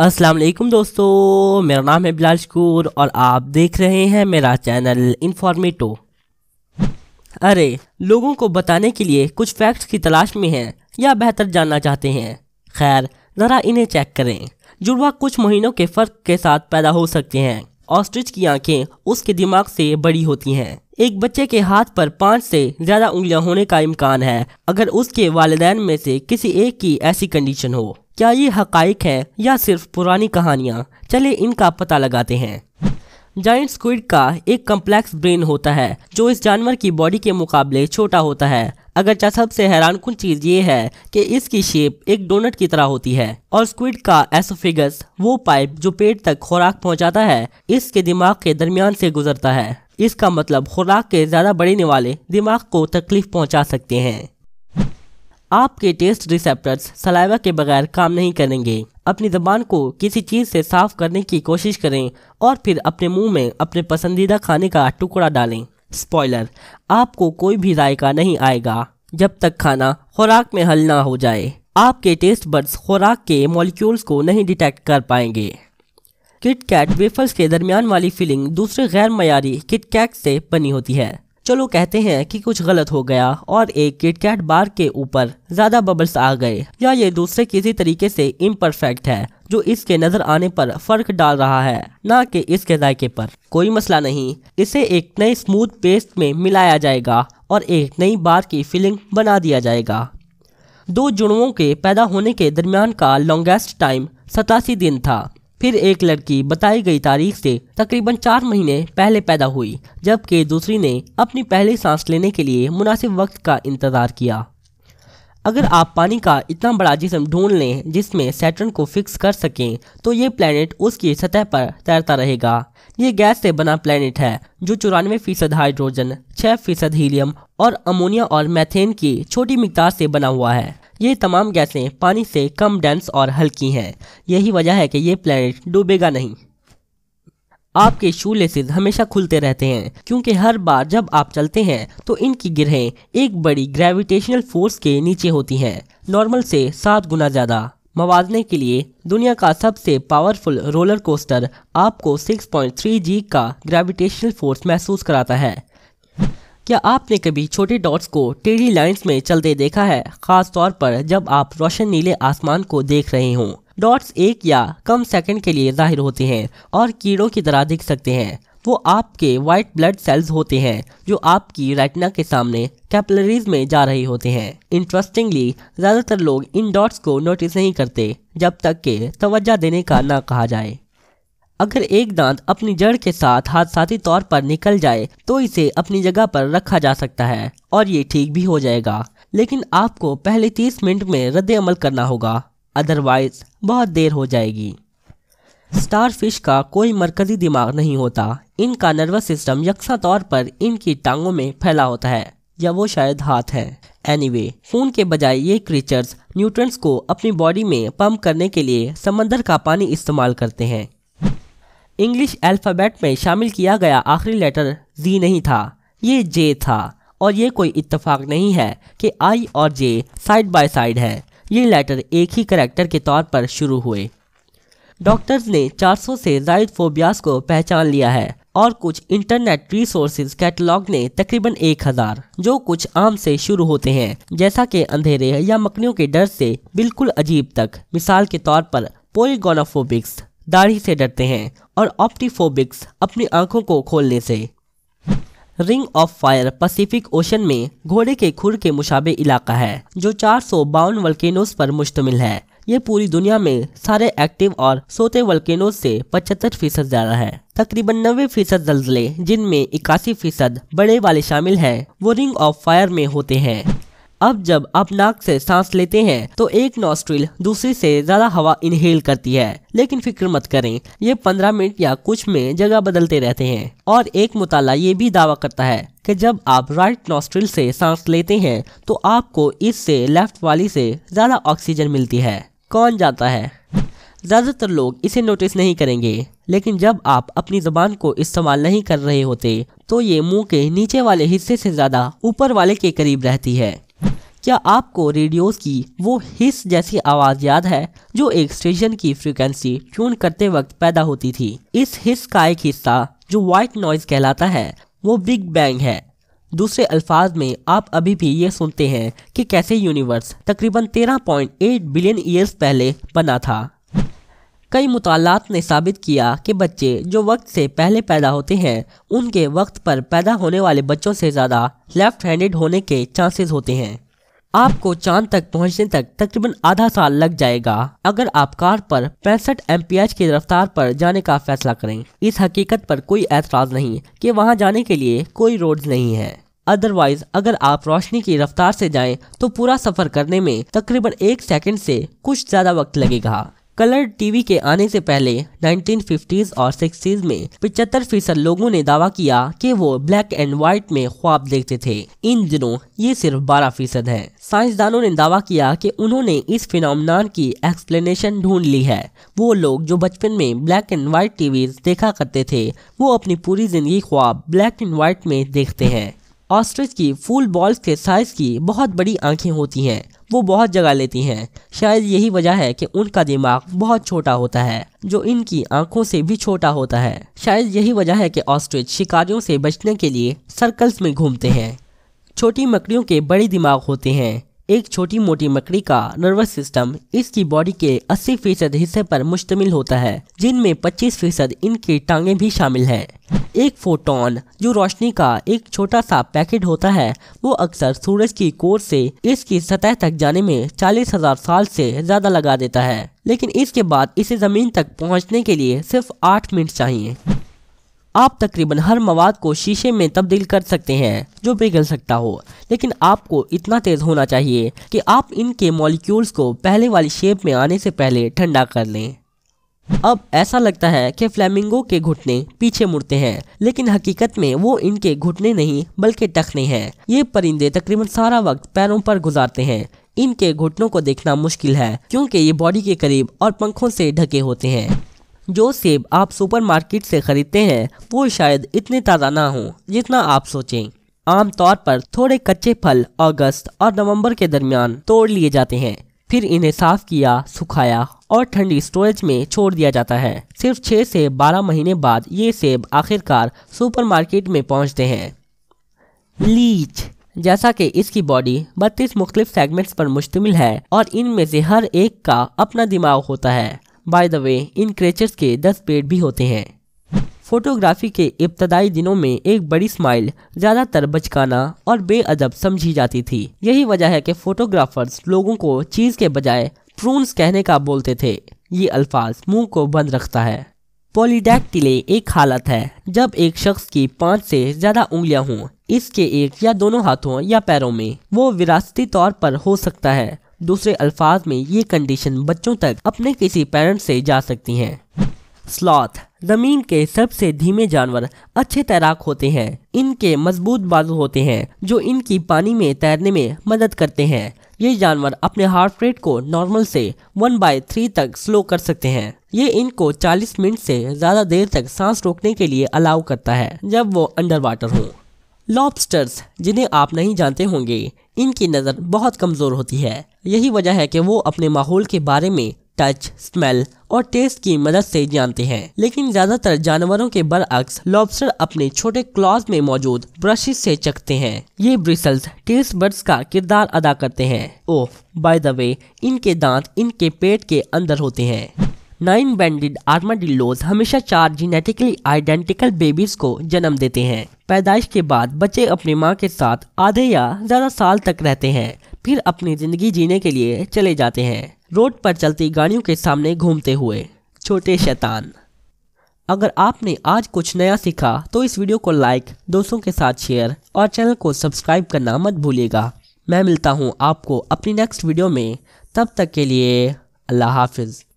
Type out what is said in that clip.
अस्सलाम वालेकुम दोस्तों मेरा नाम है बिलाल शकूर और आप देख रहे हैं मेरा चैनल इन्फॉर्मेटो अरे लोगों को बताने के लिए कुछ फैक्ट्स की तलाश में हैं या बेहतर जानना चाहते हैं खैर ज़रा इन्हें चेक करें जुड़वा कुछ महीनों के फ़र्क के साथ पैदा हो सकते हैं ऑस्ट्रिच की आंखें उसके दिमाग से बड़ी होती हैं एक बच्चे के हाथ पर पाँच से ज़्यादा उंगलियां होने का इम्कान है अगर उसके वालदेन में से किसी एक की ऐसी कंडीशन हो क्या ये हकाइक है या सिर्फ पुरानी कहानियाँ चले इनका पता लगाते हैं जाइंट स्क्विड का एक कम्प्लेक्स ब्रेन होता है जो इस जानवर की बॉडी के मुकाबले छोटा होता है अगरचा सबसे हैरान हैरानकुन चीज़ ये है कि इसकी शेप एक डोनट की तरह होती है और स्क्विड का एसोफिगस वो पाइप जो पेट तक खुराक पहुंचाता है इसके दिमाग के दरमियान से गुजरता है इसका मतलब खुराक के ज़्यादा बढ़ने वाले दिमाग को तकलीफ पहुंचा सकते हैं आपके टेस्ट रिसेप्टर्स सलाइवा के बगैर काम नहीं करेंगे अपनी जबान को किसी चीज़ से साफ करने की कोशिश करें और फिर अपने मुंह में अपने पसंदीदा खाने का टुकड़ा डालें स्पॉइलर आपको कोई भी जायका नहीं आएगा जब तक खाना खुराक में हल ना हो जाए आपके टेस्ट बर्ड्स खुराक के मॉलिक्यूल्स को नहीं डिटेक्ट कर पाएंगे किटकैट वेफर्स के दरमियान वाली फीलिंग दूसरे गैर मयारी किटकैट से बनी होती है चलो कहते हैं कि कुछ गलत हो गया और एक किटकैट बार के ऊपर ज्यादा बबल्स आ गए या ये दूसरे किसी तरीके से इम्परफेक्ट है जो इसके नजर आने पर फर्क डाल रहा है ना कि इसके जायके पर कोई मसला नहीं इसे एक नए स्मूथ पेस्ट में मिलाया जाएगा और एक नई बार की फिलिंग बना दिया जाएगा दो जुड़वों के पैदा होने के दरमियान का लॉन्गेस्ट टाइम सतासी दिन था फिर एक लड़की बताई गई तारीख से तकरीबन चार महीने पहले पैदा हुई जबकि दूसरी ने अपनी पहली सांस लेने के लिए मुनासिब वक्त का इंतज़ार किया अगर आप पानी का इतना बड़ा जिसम ढूंढ लें जिसमें सैटर्न को फिक्स कर सकें तो ये प्लैनेट उसकी सतह पर तैरता रहेगा ये गैस से बना प्लैनेट है जो चौरानवे फीसद हाइड्रोजन छः फीसद हीलियम और अमोनिया और मैथेन की छोटी मकदार से बना हुआ है ये तमाम गैसें पानी से कम डेंस और हल्की हैं यही वजह है कि ये प्लैनेट डूबेगा नहीं आपके शू लेसेस हमेशा खुलते रहते हैं क्योंकि हर बार जब आप चलते हैं तो इनकी गिरहें एक बड़ी ग्रेविटेशनल फोर्स के नीचे होती हैं नॉर्मल से सात गुना ज़्यादा मवाजने के लिए दुनिया का सबसे पावरफुल रोलर कोस्टर आपको 6.3 जी का ग्रेविटेशनल फोर्स महसूस कराता है क्या आपने कभी छोटे डॉट्स को टेढ़ी लाइंस में चलते देखा है खास तौर पर जब आप रोशन नीले आसमान को देख रहे हों डॉट्स एक या कम सेकंड के लिए जाहिर होते हैं और कीड़ों की तरह दिख सकते हैं वो आपके व्हाइट ब्लड सेल्स होते हैं जो आपकी रेटिना के सामने कैपलरीज में जा रहे होते हैं इंटरेस्टिंगली ज़्यादातर लोग इन डॉट्स को नोटिस नहीं करते जब तक के तवज्जा देने का ना कहा जाए अगर एक दांत अपनी जड़ के साथ हादसाती तौर पर निकल जाए तो इसे अपनी जगह पर रखा जा सकता है और ये ठीक भी हो जाएगा लेकिन आपको पहले 30 मिनट में रद्द अमल करना होगा अदरवाइज बहुत देर हो जाएगी स्टारफिश का कोई मरकजी दिमाग नहीं होता इनका नर्वस सिस्टम यकसा तौर पर इनकी टांगों में फैला होता है या वो शायद हाथ है एनीवे वे खून के बजाय ये क्रीचर्स न्यूट्रंस को अपनी बॉडी में पंप करने के लिए समंदर का पानी इस्तेमाल करते हैं इंग्लिश अल्फ़ाबेट में शामिल किया गया आखिरी लेटर जी नहीं था ये जे था और ये कोई इत्तेफाक नहीं है कि आई और जे साइड बाय साइड है ये लेटर एक ही करेक्टर के तौर पर शुरू हुए डॉक्टर्स ने 400 से जायद फोबियास को पहचान लिया है और कुछ इंटरनेट रिसोर्सेज कैटलॉग ने तकरीबन 1000 जो कुछ आम से शुरू होते हैं जैसा कि अंधेरे या मकड़ियों के डर से बिल्कुल अजीब तक मिसाल के तौर पर पोलगोनाफोबिक्स दाढ़ी से डरते हैं और ऑप्टीफोबिक्स अपनी आंखों को खोलने से ring of fire Pacific Ocean में घोड़े के खुर के मुशाबे इलाका है जो चार सौ बावन वल्केनोज पर मुश्तमिल है ये पूरी दुनिया में सारे एक्टिव और सोते वल्केनोज से पचहत्तर फीसद ज्यादा है तकरीबन नब्बे फीसद जल्जले जिनमें इक्यासी फीसद बड़े वाले शामिल हैं वो रिंग ऑफ फायर में होते हैं अब जब आप नाक से सांस लेते हैं तो एक नॉस्ट्रिल दूसरी से ज्यादा हवा इनहेल करती है लेकिन फिक्र मत करें ये पंद्रह मिनट या कुछ में जगह बदलते रहते हैं और एक मुताला ये भी दावा करता है कि जब आप राइट नॉस्ट्रिल से सांस लेते हैं तो आपको इससे लेफ्ट वाली से ज्यादा ऑक्सीजन मिलती है कौन जाता है ज़्यादातर लोग इसे नोटिस नहीं करेंगे लेकिन जब आप अपनी ज़बान को इस्तेमाल नहीं कर रहे होते तो ये मुंह के नीचे वाले हिस्से से ज़्यादा ऊपर वाले के करीब रहती है क्या आपको रेडियोज की वो हिस जैसी आवाज याद है जो एक स्टेशन की फ्रीक्वेंसी ट्यून करते वक्त पैदा होती थी इस हिस का एक हिस्सा जो व्हाइट नॉइज कहलाता है वो बिग बैंग है दूसरे अल्फाज में आप अभी भी ये सुनते हैं कि कैसे यूनिवर्स तकरीबन 13.8 बिलियन ईयर्स पहले बना था कई मुतालात ने साबित किया कि बच्चे जो वक्त से पहले पैदा होते हैं उनके वक्त पर पैदा होने वाले बच्चों से ज़्यादा लेफ्ट हैंडेड होने के चांसेस होते हैं आपको चांद तक पहुंचने तक तकरीबन आधा साल लग जाएगा अगर आप कार पर पैंसठ एम की रफ्तार पर जाने का फैसला करें इस हकीकत पर कोई एतराज नहीं कि वहां जाने के लिए कोई रोड नहीं है अदरवाइज अगर आप रोशनी की रफ्तार से जाएं तो पूरा सफर करने में तकरीबन एक सेकंड से कुछ ज्यादा वक्त लगेगा कलर टीवी के आने से पहले 1950s और 60s में पिचहत्तर फीसद लोगों ने दावा किया कि वो ब्लैक एंड व्हाइट में ख्वाब देखते थे इन दिनों ये सिर्फ 12 फीसद है साइंसदानों ने दावा किया कि उन्होंने इस फिनमान की एक्सप्लेनेशन ढूंढ ली है वो लोग जो बचपन में ब्लैक एंड व्हाइट टीवी देखा करते थे वो अपनी पूरी जिंदगी ख्वाब ब्लैक एंड व्हाइट में देखते हैं ऑस्ट्रिच की फूल बॉल्स के साइज की बहुत बड़ी आंखें होती हैं वो बहुत जगह लेती हैं शायद यही वजह है कि उनका दिमाग बहुत छोटा होता है जो इनकी आंखों से भी छोटा होता है शायद यही वजह है कि ऑस्ट्रिच शिकारियों से बचने के लिए सर्कल्स में घूमते हैं छोटी मकड़ियों के बड़े दिमाग होते हैं एक छोटी मोटी मकड़ी का नर्वस सिस्टम इसकी बॉडी के 80 फीसद हिस्से पर मुश्तमिल होता है जिनमें 25 फीसद इनकी टांगे भी शामिल हैं एक फोटोन जो रोशनी का एक छोटा सा पैकेट होता है वो अक्सर सूरज की कोर से इसकी सतह तक जाने में चालीस हजार साल से ज्यादा लगा देता है लेकिन इसके बाद इसे जमीन तक पहुंचने के लिए सिर्फ आठ मिनट चाहिए आप तकरीबन हर मवाद को शीशे में तब्दील कर सकते हैं जो पिघल सकता हो लेकिन आपको इतना तेज होना चाहिए कि आप इनके मॉलिक्यूल्स को पहले वाली शेप में आने से पहले ठंडा कर लें अब ऐसा लगता है कि फ्लेमिंगो के घुटने पीछे मुड़ते हैं लेकिन हकीकत में वो इनके घुटने नहीं बल्कि टखने हैं ये परिंदे तकरीबन सारा वक्त पैरों पर गुजारते हैं इनके घुटनों को देखना मुश्किल है क्योंकि ये बॉडी के करीब और पंखों से ढके होते हैं जो सेब आप सुपरमार्केट से खरीदते हैं वो शायद इतने ताज़ा ना हो जितना आप सोचें आमतौर पर थोड़े कच्चे फल अगस्त और नवंबर के दरमियान तोड़ लिए जाते हैं फिर इन्हें साफ किया सुखाया और ठंडी स्टोरेज में छोड़ दिया जाता है सिर्फ 6 से 12 महीने बाद ये सेब आखिरकार सुपरमार्केट में पहुंचते हैं लीच जैसा कि इसकी बॉडी बत्तीस मुख्तलिफ सेगमेंट्स पर मुश्तमिल है और इनमें से हर एक का अपना दिमाग होता है बाय द वे इन क्रेचर्स के दस पेट भी होते हैं फोटोग्राफी के इब्तदाई दिनों में एक बड़ी स्माइल ज़्यादातर बचकाना और बेअदब समझी जाती थी यही वजह है कि फोटोग्राफर्स लोगों को चीज़ के बजाय प्रून्स कहने का बोलते थे ये अल्फाज मुंह को बंद रखता है पोलीडैक्टिले एक हालत है जब एक शख्स की पाँच से ज़्यादा उंगलियां हों इसके एक या दोनों हाथों या पैरों में वो विरासती तौर पर हो सकता है दूसरे अल्फाज में ये कंडीशन बच्चों तक अपने किसी पेरेंट से जा सकती हैं स्लॉथ जमीन के सबसे धीमे जानवर अच्छे तैराक होते हैं इनके मजबूत बाजू होते हैं जो इनकी पानी में तैरने में मदद करते हैं ये जानवर अपने हार्ट रेट को नॉर्मल से वन बाय थ्री तक स्लो कर सकते हैं ये इनको 40 मिनट से ज़्यादा देर तक सांस रोकने के लिए अलाउ करता है जब वो अंडर वाटर हों लॉबस्टर्स जिन्हें आप नहीं जानते होंगे इनकी नज़र बहुत कमज़ोर होती है यही वजह है कि वो अपने माहौल के बारे में टच स्मेल और टेस्ट की मदद से जानते हैं लेकिन ज्यादातर जानवरों के बरअक्स लॉबस्टर अपने छोटे क्लॉज में मौजूद ब्रशेस से चकते हैं ये ब्रिसल्स टेस्ट बर्ड्स का किरदार अदा करते हैं ओह बाय द वे इनके दांत इनके पेट के अंदर होते हैं नाइन बैंडेड आर्माडिलोज हमेशा चार जीनेटिकली आइडेंटिकल बेबीज को जन्म देते हैं पैदाइश के बाद बच्चे अपनी माँ के साथ आधे या ज़्यादा साल तक रहते हैं फिर अपनी ज़िंदगी जीने के लिए चले जाते हैं रोड पर चलती गाड़ियों के सामने घूमते हुए छोटे शैतान अगर आपने आज कुछ नया सीखा तो इस वीडियो को लाइक दोस्तों के साथ शेयर और चैनल को सब्सक्राइब करना मत भूलिएगा मैं मिलता हूँ आपको अपनी नेक्स्ट वीडियो में तब तक के लिए अल्लाह हाफिज़